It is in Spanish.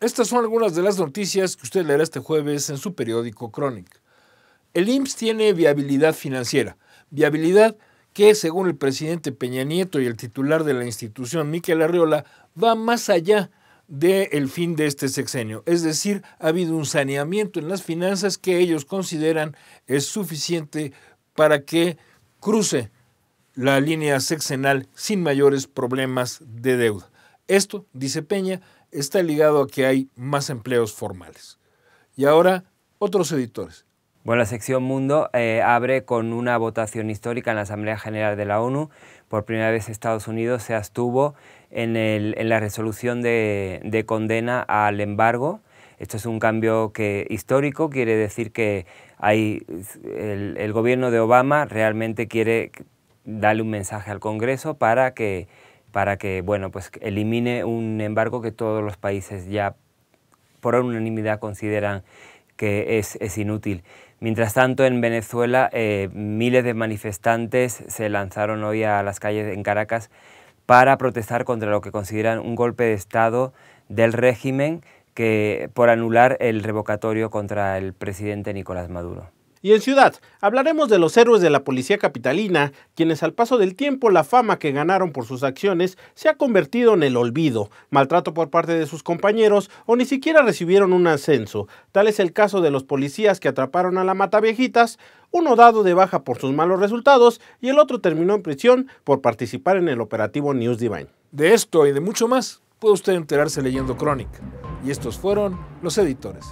Estas son algunas de las noticias que usted leerá este jueves en su periódico Chronic. El IMSS tiene viabilidad financiera, viabilidad que, según el presidente Peña Nieto y el titular de la institución, Miquel Arriola, va más allá del fin de este sexenio. Es decir, ha habido un saneamiento en las finanzas que ellos consideran es suficiente para que cruce la línea sexenal sin mayores problemas de deuda. Esto, dice Peña, está ligado a que hay más empleos formales. Y ahora, otros editores. Bueno, la sección Mundo eh, abre con una votación histórica en la Asamblea General de la ONU. Por primera vez Estados Unidos se abstuvo en, la resolución de, condena al embargo. Esto es un cambio que, histórico, quiere decir que hay, el, el, gobierno de Obama realmente quiere darle un mensaje al Congreso para que, para que bueno, pues elimine un embargo que todos los países ya por unanimidad consideran que es, inútil. Mientras tanto, en Venezuela, eh, miles de manifestantes se lanzaron hoy a las calles en Caracas para protestar contra lo que consideran un golpe de Estado del régimen que, por anular el revocatorio contra el presidente Nicolás Maduro. Y en Ciudad, hablaremos de los héroes de la policía capitalina, quienes al paso del tiempo la fama que ganaron por sus acciones se ha convertido en el olvido, maltrato por parte de sus compañeros o ni siquiera recibieron un ascenso. Tal es el caso de los policías que atraparon a la mata viejitas, uno dado de baja por sus malos resultados y el otro terminó en prisión por participar en el operativo News Divine. De esto y de mucho más puede usted enterarse leyendo Crónica. Y estos fueron los editores.